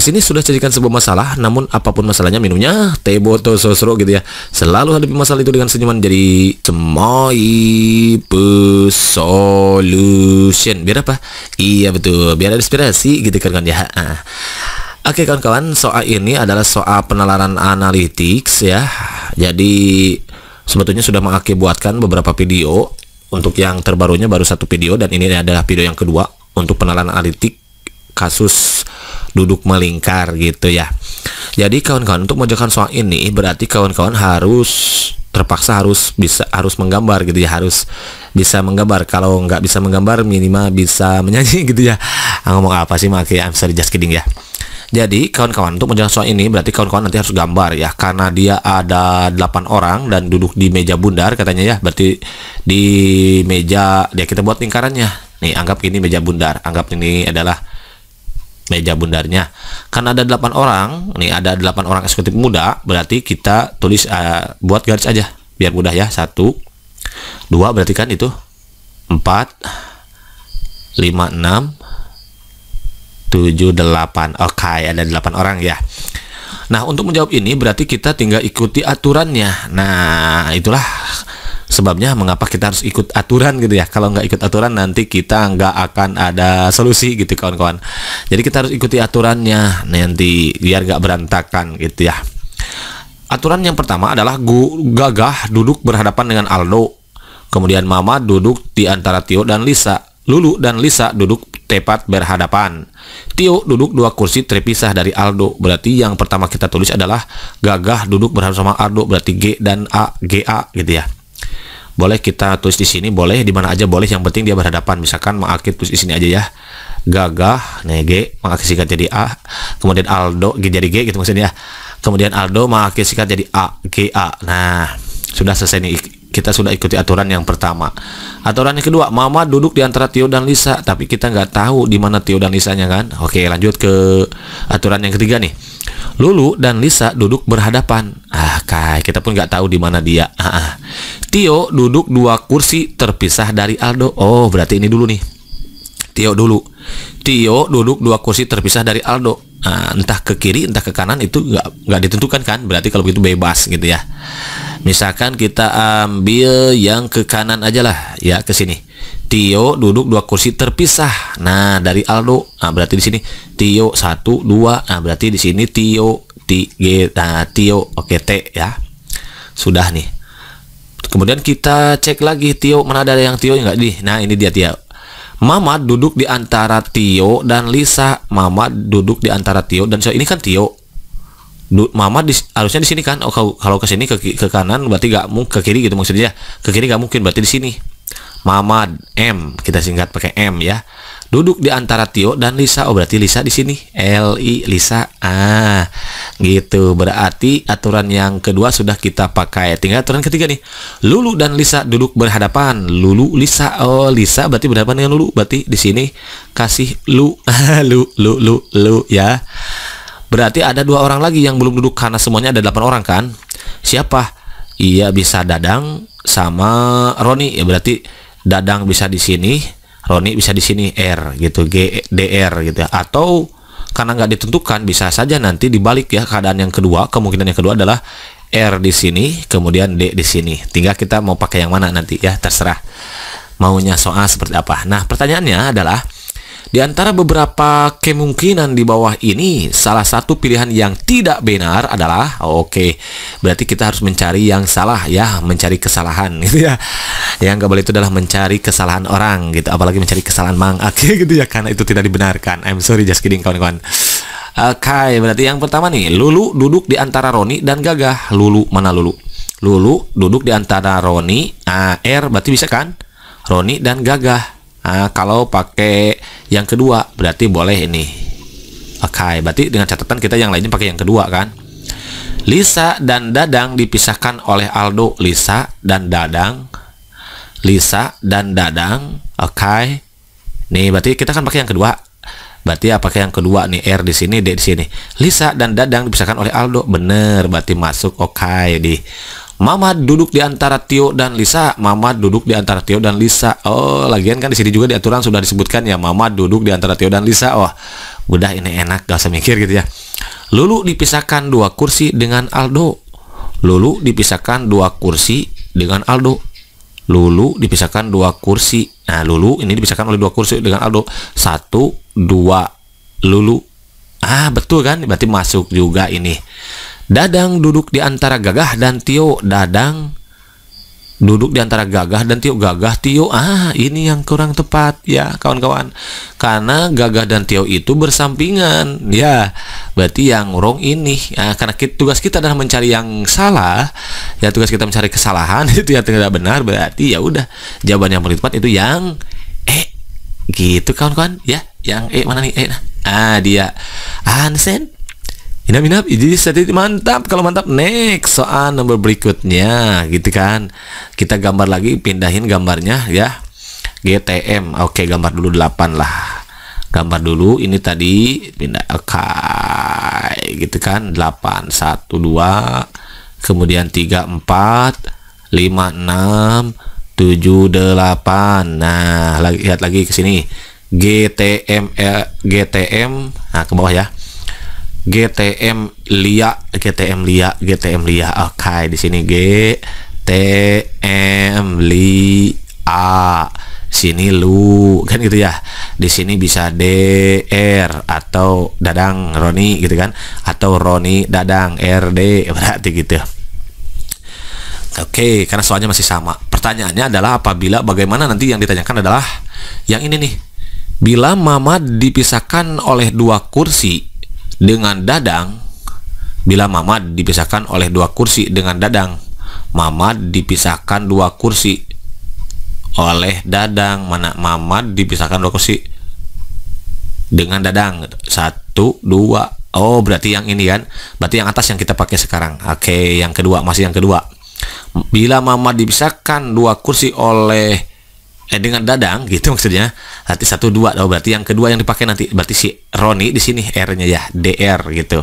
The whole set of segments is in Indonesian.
Di sini sudah jadikan sebuah masalah, namun apapun masalahnya minumnya teh botol sosro gitu ya. Selalu hadapi masalah itu dengan senyuman jadi semai solution. Biar apa? Iya betul, biar ada inspirasi gitu kan kan ya. Ah. Oke kawan-kawan, soal ini adalah soal penalaran analytics ya. Jadi sebetulnya sudah mengakibatkan beberapa video untuk yang terbarunya baru satu video dan ini adalah video yang kedua untuk penalaran analitik kasus duduk melingkar gitu ya. Jadi kawan-kawan untuk menunjukkan soal ini berarti kawan-kawan harus terpaksa harus bisa harus menggambar gitu ya harus bisa menggambar kalau nggak bisa menggambar minimal bisa menyanyi gitu ya ah, ngomong apa sih maki I'm sorry just kidding ya jadi kawan-kawan untuk menjelaskan soal ini berarti kawan-kawan nanti harus gambar ya karena dia ada 8 orang dan duduk di meja bundar katanya ya berarti di meja ya kita buat lingkarannya nih anggap ini meja bundar anggap ini adalah meja bundarnya. Kan ada delapan orang, nih ada delapan orang eksekutif muda, berarti kita tulis uh, buat garis aja biar mudah ya. Satu, dua berarti kan itu empat, lima, enam, tujuh, delapan. Oke, ada delapan orang ya. Nah, untuk menjawab ini berarti kita tinggal ikuti aturannya. Nah, itulah sebabnya mengapa kita harus ikut aturan gitu ya kalau nggak ikut aturan nanti kita nggak akan ada solusi gitu kawan-kawan jadi kita harus ikuti aturannya nanti biar nggak berantakan gitu ya aturan yang pertama adalah gagah duduk berhadapan dengan Aldo kemudian Mama duduk di antara Tio dan Lisa Lulu dan Lisa duduk tepat berhadapan. Tio duduk dua kursi terpisah dari Aldo. Berarti yang pertama kita tulis adalah gagah duduk berhadapan bersama Aldo berarti G dan A G A gitu ya boleh kita tulis di sini boleh di mana aja boleh yang penting dia berhadapan misalkan maakit tulis di sini aja ya gagah nege maakit singkat jadi a kemudian aldo g jadi g gitu maksudnya ya. kemudian aldo maakit singkat jadi a g a nah sudah selesai nih kita sudah ikuti aturan yang pertama. Aturan yang kedua, Mama duduk di antara Tio dan Lisa, tapi kita nggak tahu di mana Tio dan Lisanya kan. Oke, lanjut ke aturan yang ketiga nih. Lulu dan Lisa duduk berhadapan. Ah, kai, kita pun nggak tahu di mana dia. Ah, ah. Tio duduk dua kursi terpisah dari Aldo. Oh, berarti ini dulu nih. Tio dulu. Tio duduk dua kursi terpisah dari Aldo. Nah, entah ke kiri entah ke kanan itu nggak nggak ditentukan kan berarti kalau begitu bebas gitu ya Misalkan kita ambil yang ke kanan aja lah, ya ke sini. Tio duduk dua kursi terpisah. Nah, dari Aldo. Nah, berarti di sini Tio satu dua. Nah, berarti di sini Tio T G nah, Tio oke okay, T ya. Sudah nih. Kemudian kita cek lagi Tio mana ada yang Tio enggak di. Nah, ini dia Tio. Mamat duduk di antara Tio dan Lisa. Mamat duduk di antara Tio dan Lisa. Ini kan Tio. Mama di, harusnya di sini kan oh, kalau, ke sini ke, ke kanan berarti gak mungkin ke kiri gitu maksudnya ke kiri gak mungkin berarti di sini Mama M kita singkat pakai M ya duduk di antara Tio dan Lisa. Oh berarti Lisa di sini. L I Lisa. Ah, gitu. Berarti aturan yang kedua sudah kita pakai. Tinggal aturan ketiga nih. Lulu dan Lisa duduk berhadapan. Lulu Lisa. Oh Lisa berarti berhadapan dengan Lulu. Berarti di sini kasih lu lu lu lu lu ya. Berarti ada dua orang lagi yang belum duduk karena semuanya ada delapan orang kan? Siapa? Iya bisa Dadang sama Roni. Ya berarti Dadang bisa di sini, Roni bisa di sini R gitu, G D R gitu ya. Atau karena nggak ditentukan bisa saja nanti dibalik ya keadaan yang kedua kemungkinan yang kedua adalah R di sini kemudian D di sini tinggal kita mau pakai yang mana nanti ya terserah maunya soal seperti apa nah pertanyaannya adalah di antara beberapa kemungkinan di bawah ini, salah satu pilihan yang tidak benar adalah oh, oke. Okay, berarti kita harus mencari yang salah ya, mencari kesalahan gitu ya. Yang gak boleh itu adalah mencari kesalahan orang gitu, apalagi mencari kesalahan Mang oke, gitu ya karena itu tidak dibenarkan. I'm sorry just kidding kawan-kawan. Oke, okay, berarti yang pertama nih, Lulu duduk di antara Roni dan Gagah. Lulu mana Lulu? Lulu duduk di antara Roni, AR berarti bisa kan? Roni dan Gagah. Nah, kalau pakai yang kedua berarti boleh ini. Oke, okay, berarti dengan catatan kita yang lainnya pakai yang kedua kan? Lisa dan Dadang dipisahkan oleh Aldo. Lisa dan Dadang. Lisa dan Dadang. Oke. Okay. Nih, berarti kita kan pakai yang kedua. Berarti apa ya, yang kedua nih R di sini D di sini. Lisa dan Dadang dipisahkan oleh Aldo. Bener, berarti masuk oke okay, di Mamat duduk di antara Tio dan Lisa. Mamat duduk di antara Tio dan Lisa. Oh, lagian kan di sini juga di aturan sudah disebutkan ya, Mamat duduk di antara Tio dan Lisa. Oh, mudah ini enak, gak usah mikir gitu ya. Lulu dipisahkan dua kursi dengan Aldo. Lulu dipisahkan dua kursi dengan Aldo. Lulu dipisahkan dua kursi. Nah, Lulu ini dipisahkan oleh dua kursi dengan Aldo. Satu, dua, Lulu. Ah, betul kan? Berarti masuk juga ini. Dadang duduk di antara gagah dan Tio. Dadang duduk di antara gagah dan Tio. Gagah Tio, ah ini yang kurang tepat ya kawan-kawan. Karena gagah dan Tio itu bersampingan. Ya, berarti yang wrong ini. Nah, karena kita, tugas kita adalah mencari yang salah. Ya tugas kita mencari kesalahan itu yang tidak benar. Berarti ya udah jawaban yang paling tepat itu yang eh Gitu kawan-kawan ya. Yang eh mana nih? eh Nah. Ah dia Hansen Inap inap, jadi sedikit mantap kalau mantap next soal nomor berikutnya gitu kan kita gambar lagi pindahin gambarnya ya GTM oke gambar dulu 8 lah gambar dulu ini tadi pindah oke okay. gitu kan 8 1 2 kemudian 3 4 5 6 7 8 nah lihat lagi ke sini GTM eh, GTM nah ke bawah ya GTM Lia GTM Lia GTM Lia oke okay, di sini G T M Lia sini lu kan gitu ya di sini bisa DR atau Dadang Roni gitu kan atau Roni Dadang RD berarti gitu ya. Oke, okay, karena soalnya masih sama. Pertanyaannya adalah apabila bagaimana nanti yang ditanyakan adalah yang ini nih. Bila mama dipisahkan oleh dua kursi, dengan Dadang bila Mamat dipisahkan oleh dua kursi dengan Dadang Mamat dipisahkan dua kursi oleh Dadang mana Mamat dipisahkan dua kursi dengan Dadang satu dua oh berarti yang ini kan berarti yang atas yang kita pakai sekarang oke yang kedua masih yang kedua bila Mamat dipisahkan dua kursi oleh eh dengan Dadang gitu maksudnya nanti satu dua loh berarti yang kedua yang dipakai nanti berarti si Roni di sini R-nya ya DR gitu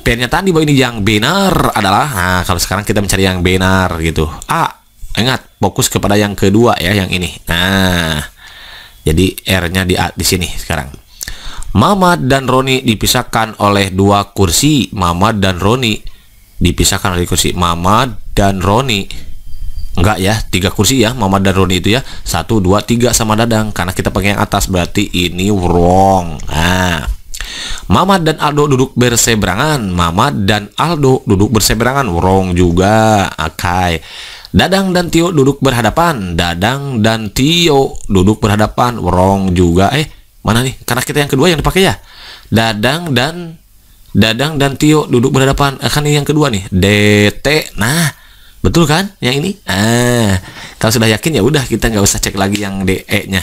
pernyataan di bawah ini yang benar adalah nah kalau sekarang kita mencari yang benar gitu A ingat fokus kepada yang kedua ya yang ini nah jadi R-nya di A di sini sekarang Mamat dan Roni dipisahkan oleh dua kursi Mamat dan Roni dipisahkan oleh kursi Mamat dan Roni enggak ya tiga kursi ya dan roni itu ya satu dua tiga sama Dadang karena kita pakai yang atas berarti ini wrong nah Mama dan Aldo duduk berseberangan Mama dan Aldo duduk berseberangan wrong juga akai Dadang dan Tio duduk berhadapan Dadang dan Tio duduk berhadapan wrong juga eh mana nih karena kita yang kedua yang dipakai ya Dadang dan Dadang dan Tio duduk berhadapan akan eh, yang kedua nih DT nah Betul kan? Yang ini? Ah, kalau sudah yakin ya udah kita nggak usah cek lagi yang DE-nya.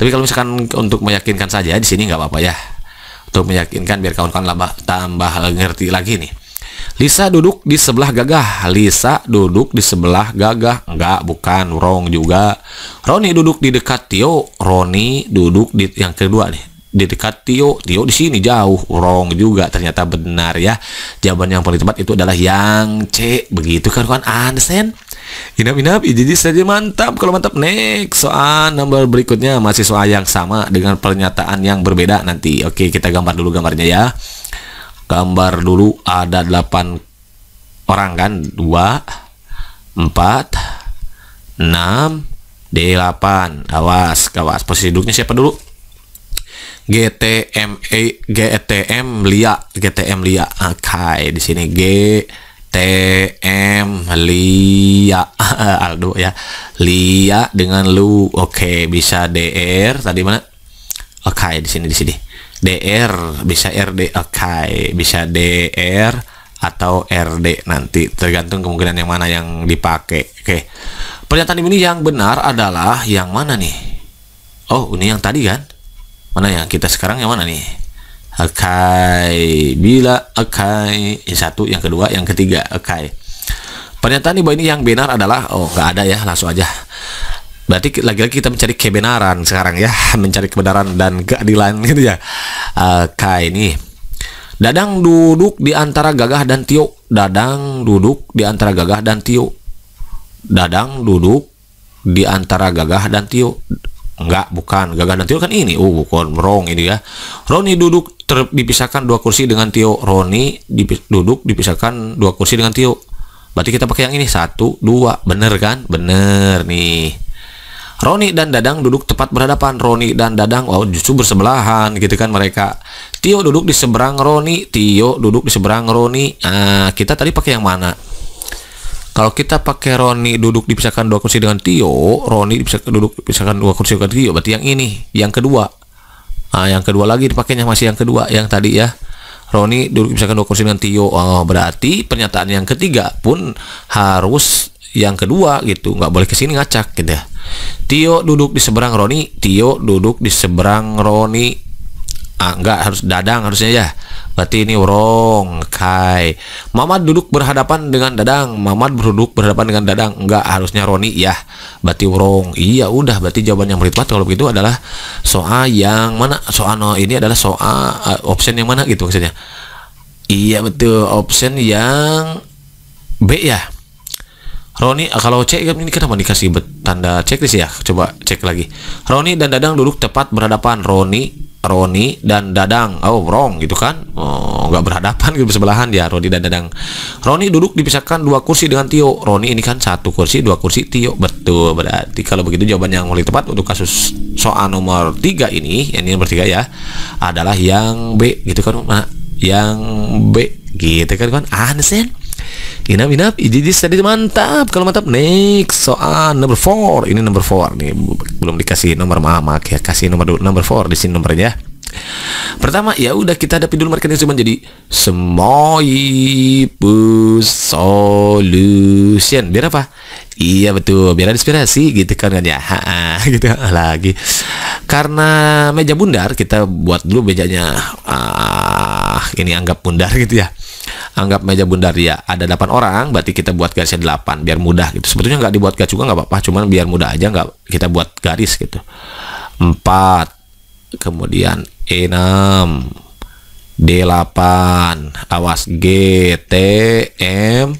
Tapi kalau misalkan untuk meyakinkan saja di sini nggak apa-apa ya. Untuk meyakinkan biar kawan-kawan tambah ngerti lagi nih. Lisa duduk di sebelah gagah. Lisa duduk di sebelah gagah. Enggak, bukan. Wrong juga. Roni duduk di dekat Tio. Roni duduk di yang kedua nih di dekat Tio, Tio di sini jauh, wrong juga ternyata benar ya. Jawaban yang paling tepat itu adalah yang C. Begitu kan kawan Ansen? Inap inap, jadi saja mantap. Kalau mantap next soal nomor berikutnya masih soal yang sama dengan pernyataan yang berbeda nanti. Oke, kita gambar dulu gambarnya ya. Gambar dulu ada 8 orang kan? dua, empat, enam, delapan, Awas, awas. Posisi duduknya siapa dulu? GTM T GTM Lia GTM Lia oke ah, okay, di sini G T M Lia Aldo ya Lia dengan lu oke okay, bisa DR tadi mana oke ah, okay, di sini di sini DR bisa RD oke ah, okay. bisa DR atau RD nanti tergantung kemungkinan yang mana yang dipakai oke okay. pernyataan ini yang benar adalah yang mana nih oh ini yang tadi kan mana yang kita sekarang yang mana nih akai bila akai yang satu yang kedua yang ketiga akai pernyataan bawah ini yang benar adalah oh nggak ada ya langsung aja berarti lagi-lagi kita mencari kebenaran sekarang ya mencari kebenaran dan keadilan gitu ya akai ini Dadang duduk di antara gagah dan Tio. Dadang duduk di antara gagah dan Tio. Dadang duduk di antara gagah dan Tio. Enggak, bukan. Gagal dan Tio kan ini. uh bukan. merong ini ya. Roni duduk ter dipisahkan dua kursi dengan Tio. Roni dipis duduk dipisahkan dua kursi dengan Tio. Berarti kita pakai yang ini. Satu, dua. Bener kan? Bener nih. Roni dan Dadang duduk tepat berhadapan. Roni dan Dadang, wow oh, justru bersebelahan gitu kan mereka. Tio duduk di seberang Roni. Tio duduk di seberang Roni. Nah, kita tadi pakai yang mana? Kalau kita pakai Roni duduk dipisahkan dua kursi dengan Tio, Roni dipisahkan duduk dipisahkan dua kursi dengan Tio, berarti yang ini, yang kedua. Nah, yang kedua lagi dipakainya masih yang kedua, yang tadi ya. Roni duduk dipisahkan dua kursi dengan Tio. Oh, berarti pernyataan yang ketiga pun harus yang kedua gitu, nggak boleh kesini ngacak gitu ya. Tio duduk di seberang Roni, Tio duduk di seberang Roni ah, enggak harus dadang harusnya ya berarti ini wrong kai Mamat duduk berhadapan dengan dadang Mamat berduduk berhadapan dengan dadang enggak harusnya Roni ya berarti wrong iya udah berarti jawaban yang berikutnya kalau begitu adalah soal yang mana soal no, ini adalah soal uh, option yang mana gitu maksudnya iya betul option yang B ya Roni eh, kalau cek ini kenapa dikasih tanda checklist ya coba cek lagi Roni dan Dadang duduk tepat berhadapan Roni Roni dan Dadang oh wrong gitu kan oh nggak berhadapan gitu sebelahan ya, Roni dan Dadang Roni duduk dipisahkan dua kursi dengan Tio Roni ini kan satu kursi dua kursi Tio betul berarti kalau begitu jawaban yang paling tepat untuk kasus soal nomor tiga ini yang ini nomor tiga ya adalah yang B gitu kan yang B gitu kan kan Ah, Inap inap jadi tadi mantap kalau mantap next soal number four ini number four nih belum dikasih nomor mama ya kasih nomor number four di sini nomornya Pertama ya udah kita hadapi dulu marketing cuma jadi Semoibu Solution Biar apa? Iya betul, biar ada inspirasi gitu kan kan ya ha, ha, gitu lagi Karena meja bundar kita buat dulu mejanya ah, ini anggap bundar gitu ya anggap meja bundar ya ada 8 orang berarti kita buat garisnya 8 biar mudah gitu sebetulnya nggak dibuat garis juga nggak apa-apa cuman biar mudah aja nggak kita buat garis gitu 4 kemudian E6 D8 awas G T M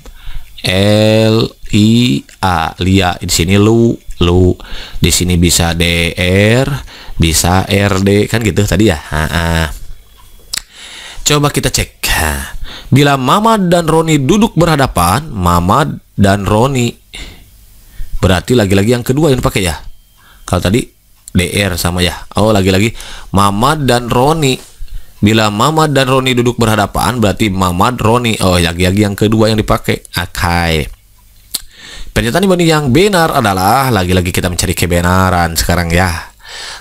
L I A lia di sini lu lu di sini bisa D R bisa R D kan gitu tadi ya ha -ha. coba kita cek bila Mama dan Roni duduk berhadapan, Mama dan Roni berarti lagi-lagi yang kedua yang dipakai ya. Kalau tadi DR sama ya. Oh, lagi-lagi Mama dan Roni. Bila Mama dan Roni duduk berhadapan, berarti Mama Roni. Oh, lagi-lagi yang kedua yang dipakai. Akai. Pernyataan ini yang benar adalah lagi-lagi kita mencari kebenaran sekarang ya.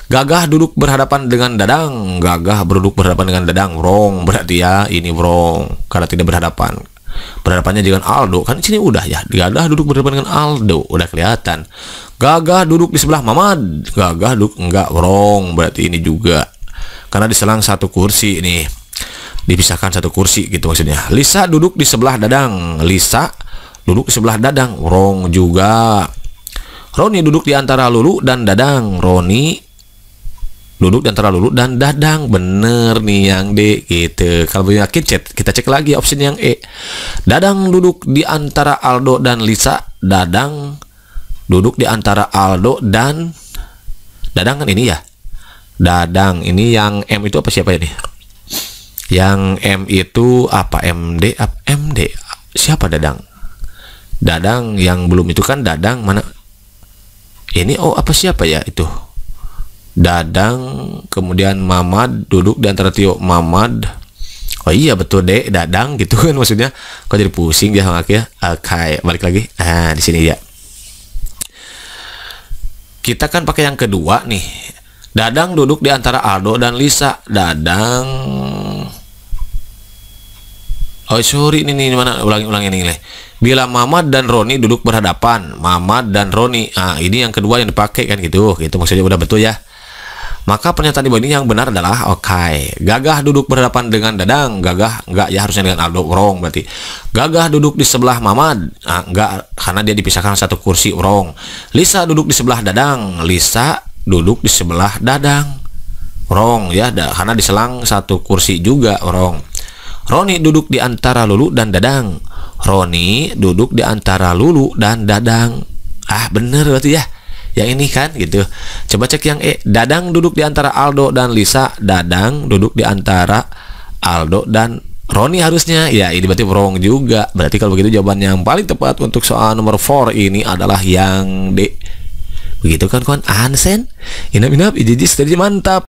Gagah duduk berhadapan dengan Dadang. Gagah berduduk berhadapan dengan Dadang. Wrong berarti ya, ini wrong karena tidak berhadapan. Berhadapannya dengan Aldo. Kan sini udah ya. Gagah duduk berhadapan dengan Aldo, udah kelihatan. Gagah duduk di sebelah Mamad. Gagah duduk enggak wrong berarti ini juga. Karena diselang satu kursi ini. Dipisahkan satu kursi gitu maksudnya. Lisa duduk di sebelah Dadang. Lisa duduk di sebelah Dadang. Wrong juga Roni duduk di antara Lulu dan Dadang. Roni duduk di antara Lulu dan Dadang. Bener nih yang D gitu. Kalau punya kicet, kita cek lagi opsi yang E. Dadang duduk di antara Aldo dan Lisa. Dadang duduk di antara Aldo dan Dadang kan ini ya. Dadang ini yang M itu apa siapa ini? Yang M itu apa MD? MD siapa Dadang? Dadang yang belum itu kan Dadang mana? ini oh apa siapa ya itu Dadang kemudian Mamad duduk di antara Tio Mamad oh iya betul deh Dadang gitu kan maksudnya kok jadi pusing dia sama ya oke okay, balik lagi ah di sini ya kita kan pakai yang kedua nih Dadang duduk di antara Aldo dan Lisa Dadang Oh, sorry ini, ini mana ulangi-ulangi ini leh. Bila Mamat dan Roni duduk berhadapan, Mamat dan Roni. Ah, ini yang kedua yang dipakai kan gitu. Gitu maksudnya udah betul ya. Maka pernyataan di bawah ini yang benar adalah oke. Okay. Gagah duduk berhadapan dengan Dadang, Gagah enggak ya harusnya dengan Aldo wrong berarti. Gagah duduk di sebelah Mamat, ah, enggak karena dia dipisahkan satu kursi wrong. Lisa duduk di sebelah Dadang, Lisa duduk di sebelah Dadang. Wrong ya, da, karena diselang satu kursi juga wrong. Roni duduk di antara Lulu dan Dadang. Roni duduk di antara Lulu dan Dadang. Ah, bener berarti ya. Yang ini kan gitu. Coba cek yang E. Dadang duduk di antara Aldo dan Lisa. Dadang duduk di antara Aldo dan Roni harusnya. Ya, ini berarti wrong juga. Berarti kalau begitu jawaban yang paling tepat untuk soal nomor 4 ini adalah yang D. Begitu kan kawan? Ansen? Inap-inap, ijijis, tadi mantap.